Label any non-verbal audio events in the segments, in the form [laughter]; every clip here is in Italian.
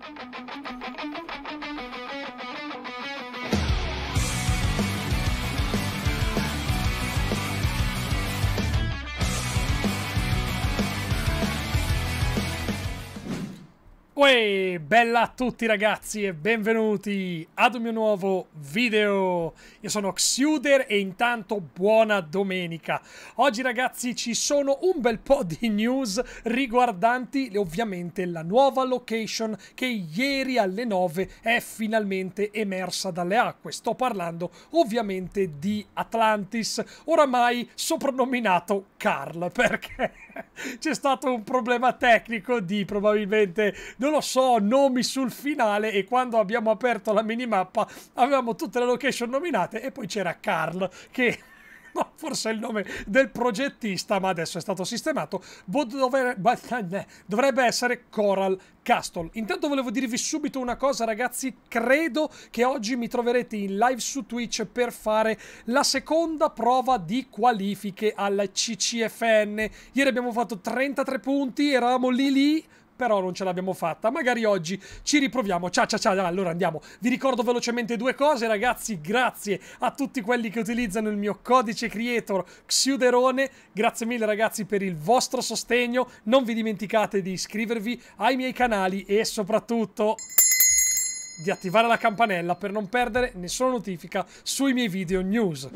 Thank you. Uè, bella a tutti ragazzi e benvenuti ad un mio nuovo video. Io sono Xuder e intanto buona domenica. Oggi ragazzi ci sono un bel po' di news riguardanti ovviamente la nuova location che ieri alle 9 è finalmente emersa dalle acque. Sto parlando ovviamente di Atlantis, oramai soprannominato Carl [laughs] perché c'è stato un problema tecnico di probabilmente... Non non lo so, nomi sul finale e quando abbiamo aperto la minimappa avevamo tutte le location nominate e poi c'era Carl che [laughs] no, forse è il nome del progettista ma adesso è stato sistemato eh, dovrebbe essere Coral Castle. Intanto volevo dirvi subito una cosa ragazzi, credo che oggi mi troverete in live su Twitch per fare la seconda prova di qualifiche al CCFN. Ieri abbiamo fatto 33 punti, eravamo lì lì però non ce l'abbiamo fatta. Magari oggi ci riproviamo. Ciao ciao ciao, allora andiamo. Vi ricordo velocemente due cose, ragazzi. Grazie a tutti quelli che utilizzano il mio codice creator Xiuderone. Grazie mille, ragazzi, per il vostro sostegno. Non vi dimenticate di iscrivervi ai miei canali e soprattutto di attivare la campanella per non perdere nessuna notifica sui miei video news.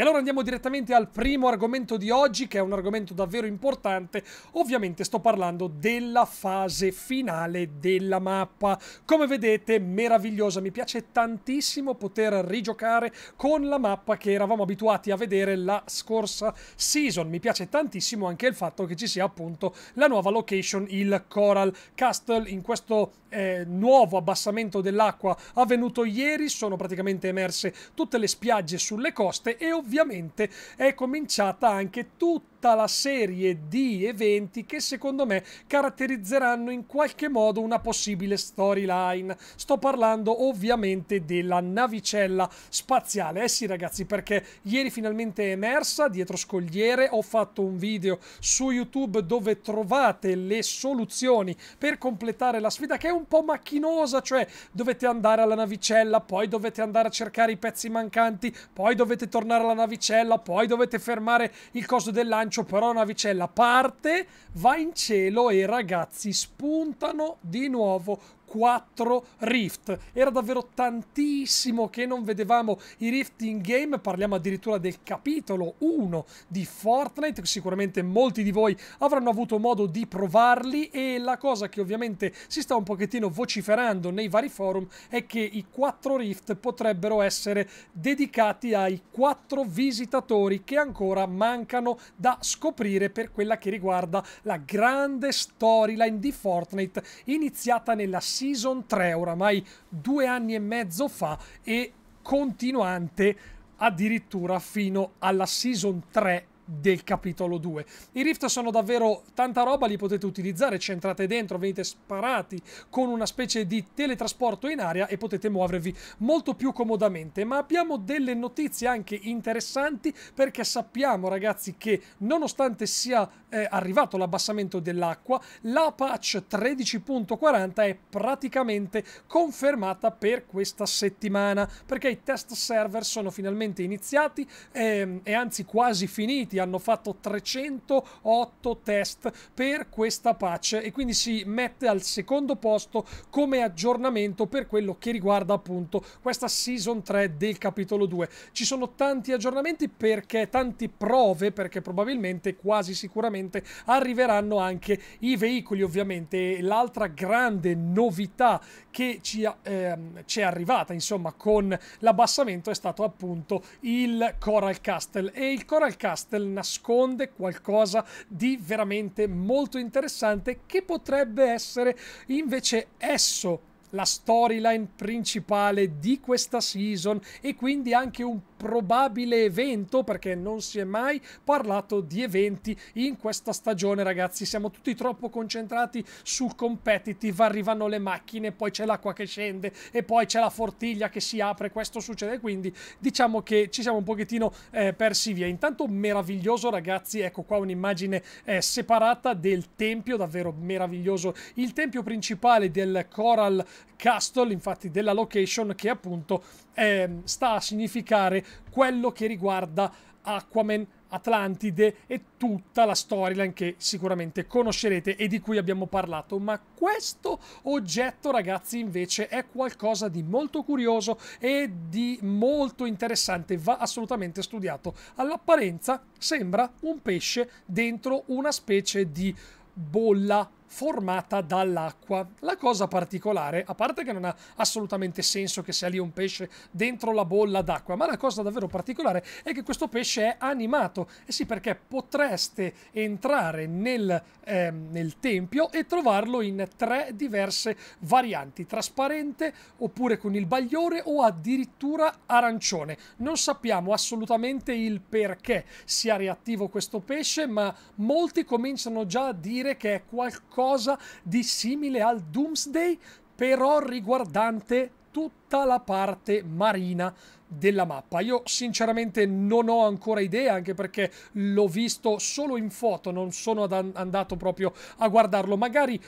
E allora andiamo direttamente al primo argomento di oggi, che è un argomento davvero importante. Ovviamente sto parlando della fase finale della mappa. Come vedete, meravigliosa, mi piace tantissimo poter rigiocare con la mappa che eravamo abituati a vedere la scorsa season. Mi piace tantissimo anche il fatto che ci sia appunto la nuova location, il Coral Castle, in questo eh, nuovo abbassamento dell'acqua avvenuto ieri sono praticamente emerse tutte le spiagge sulle coste e ovviamente ovviamente è cominciata anche tutta tutta la serie di eventi che secondo me caratterizzeranno in qualche modo una possibile storyline. Sto parlando ovviamente della navicella spaziale. Eh sì ragazzi, perché ieri finalmente è emersa dietro scogliere, ho fatto un video su YouTube dove trovate le soluzioni per completare la sfida che è un po' macchinosa, cioè dovete andare alla navicella, poi dovete andare a cercare i pezzi mancanti, poi dovete tornare alla navicella, poi dovete fermare il coso del lancio lancio però vicella parte, va in cielo e i ragazzi spuntano di nuovo 4 Rift. Era davvero tantissimo che non vedevamo i Rift in game, parliamo addirittura del capitolo 1 di Fortnite, sicuramente molti di voi avranno avuto modo di provarli e la cosa che ovviamente si sta un pochettino vociferando nei vari forum è che i 4 Rift potrebbero essere dedicati ai 4 visitatori che ancora mancano da scoprire per quella che riguarda la grande storyline di Fortnite iniziata nella serie Season 3, oramai due anni e mezzo fa, e continuante addirittura fino alla Season 3 del capitolo 2. I rift sono davvero tanta roba, li potete utilizzare, ci entrate dentro, venite sparati con una specie di teletrasporto in aria e potete muovervi molto più comodamente. Ma abbiamo delle notizie anche interessanti perché sappiamo ragazzi che nonostante sia eh, arrivato l'abbassamento dell'acqua, la patch 13.40 è praticamente confermata per questa settimana perché i test server sono finalmente iniziati ehm, e anzi quasi finiti hanno fatto 308 test per questa patch e quindi si mette al secondo posto come aggiornamento per quello che riguarda appunto questa season 3 del capitolo 2. Ci sono tanti aggiornamenti perché tanti prove perché probabilmente quasi sicuramente arriveranno anche i veicoli ovviamente. L'altra grande novità che ci, ehm, ci è arrivata insomma con l'abbassamento è stato appunto il Coral Castle e il Coral Castle nasconde qualcosa di veramente molto interessante che potrebbe essere invece esso la storyline principale di questa season e quindi anche un probabile evento, perché non si è mai parlato di eventi in questa stagione, ragazzi. Siamo tutti troppo concentrati sul competitive. Arrivano le macchine, poi c'è l'acqua che scende e poi c'è la fortiglia che si apre. Questo succede quindi. Diciamo che ci siamo un pochettino eh, persi via. Intanto, meraviglioso, ragazzi. Ecco qua un'immagine eh, separata del tempio, davvero meraviglioso. Il tempio principale del Coral Castle, infatti, della location che appunto eh, sta a significare quello che riguarda Aquaman Atlantide e tutta la storyline che sicuramente conoscerete e di cui abbiamo parlato. Ma questo oggetto, ragazzi, invece è qualcosa di molto curioso e di molto interessante, va assolutamente studiato. All'apparenza sembra un pesce dentro una specie di bolla formata dall'acqua. La cosa particolare, a parte che non ha assolutamente senso che sia lì un pesce dentro la bolla d'acqua, ma la cosa davvero particolare è che questo pesce è animato. E eh sì, perché potreste entrare nel, eh, nel tempio e trovarlo in tre diverse varianti, trasparente oppure con il bagliore o addirittura arancione. Non sappiamo assolutamente il perché sia reattivo questo pesce, ma molti cominciano già a dire che è qualcosa qualcosa di simile al Doomsday, però riguardante tutta la parte marina della mappa. Io sinceramente non ho ancora idea, anche perché l'ho visto solo in foto, non sono andato proprio a guardarlo. Magari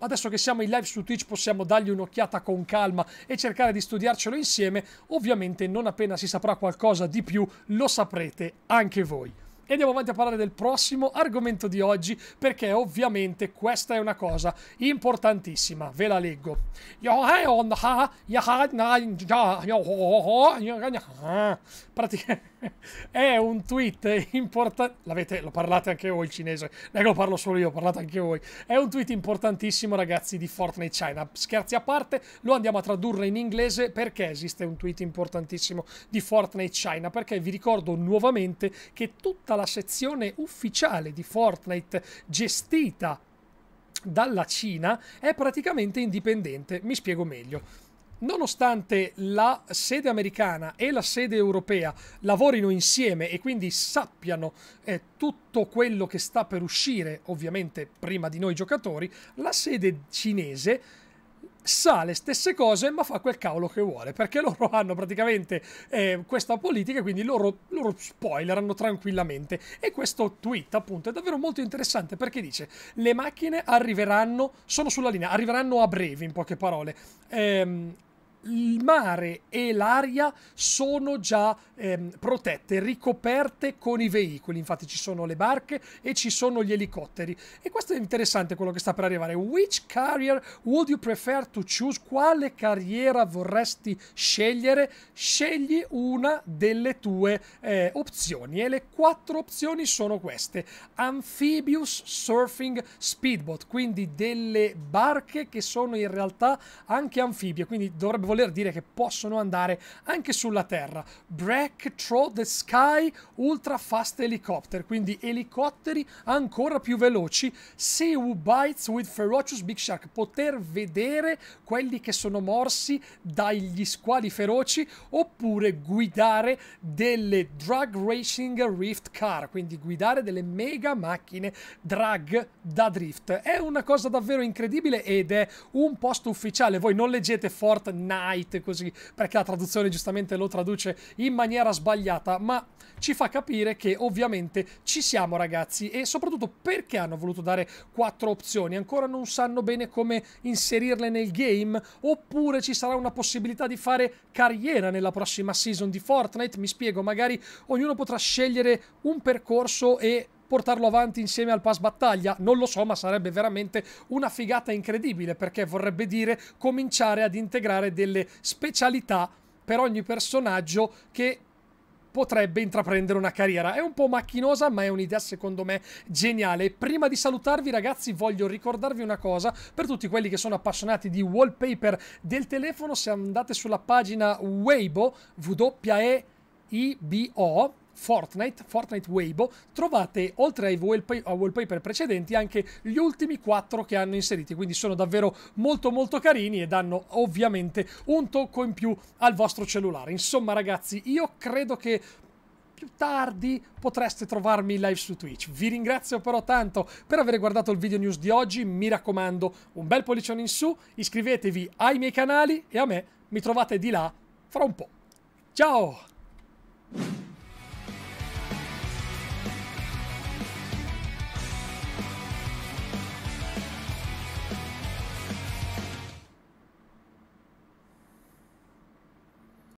adesso che siamo in live su Twitch possiamo dargli un'occhiata con calma e cercare di studiarcelo insieme. Ovviamente non appena si saprà qualcosa di più lo saprete anche voi e andiamo avanti a parlare del prossimo argomento di oggi perché ovviamente questa è una cosa importantissima, ve la leggo. Praticamente [laughs] è un tweet importante. L'avete, lo parlate anche voi il cinese. Non eh, lo parlo solo io, parlate anche voi. È un tweet importantissimo, ragazzi, di Fortnite China. Scherzi a parte, lo andiamo a tradurre in inglese perché esiste un tweet importantissimo di Fortnite China. Perché vi ricordo nuovamente che tutta la sezione ufficiale di Fortnite gestita dalla Cina è praticamente indipendente. Mi spiego meglio nonostante la sede americana e la sede europea lavorino insieme e quindi sappiano eh, tutto quello che sta per uscire, ovviamente prima di noi giocatori, la sede cinese sa le stesse cose ma fa quel cavolo che vuole perché loro [laughs] hanno praticamente eh, questa politica e quindi loro, loro spoilerano tranquillamente e questo tweet appunto è davvero molto interessante perché dice le macchine arriveranno sono sulla linea arriveranno a breve in poche parole ehm, il mare e l'aria sono già ehm, protette, ricoperte con i veicoli, infatti ci sono le barche e ci sono gli elicotteri. E questo è interessante quello che sta per arrivare. Which carrier would you prefer to choose? Quale carriera vorresti scegliere? Scegli una delle tue eh, opzioni e le quattro opzioni sono queste. Amphibious Surfing Speedboat, quindi delle barche che sono in realtà anche anfibie, quindi dovrebbe voler dire che possono andare anche sulla Terra. Break through the sky ultra fast helicopter, quindi elicotteri ancora più veloci. See who bites with ferocious big shark, poter vedere quelli che sono morsi dagli squali feroci oppure guidare delle drag racing rift car, quindi guidare delle mega macchine drag da drift. È una cosa davvero incredibile ed è un post ufficiale. Voi non leggete Fortnite Night, così, perché la traduzione giustamente lo traduce in maniera sbagliata, ma ci fa capire che ovviamente ci siamo ragazzi e soprattutto perché hanno voluto dare quattro opzioni, ancora non sanno bene come inserirle nel game oppure ci sarà una possibilità di fare carriera nella prossima season di Fortnite, mi spiego, magari ognuno potrà scegliere un percorso e portarlo avanti insieme al pass battaglia? Non lo so, ma sarebbe veramente una figata incredibile perché vorrebbe dire cominciare ad integrare delle specialità per ogni personaggio che potrebbe intraprendere una carriera. È un po' macchinosa, ma è un'idea secondo me geniale. Prima di salutarvi ragazzi, voglio ricordarvi una cosa, per tutti quelli che sono appassionati di wallpaper del telefono, se andate sulla pagina Weibo, W-E-I-B-O, Fortnite, Fortnite Weibo, trovate oltre ai wallpaper precedenti anche gli ultimi quattro che hanno inserito, quindi sono davvero molto molto carini e danno ovviamente un tocco in più al vostro cellulare. Insomma ragazzi, io credo che più tardi potreste trovarmi live su Twitch. Vi ringrazio però tanto per aver guardato il video news di oggi, mi raccomando un bel pollicione in su, iscrivetevi ai miei canali e a me mi trovate di là fra un po'. Ciao!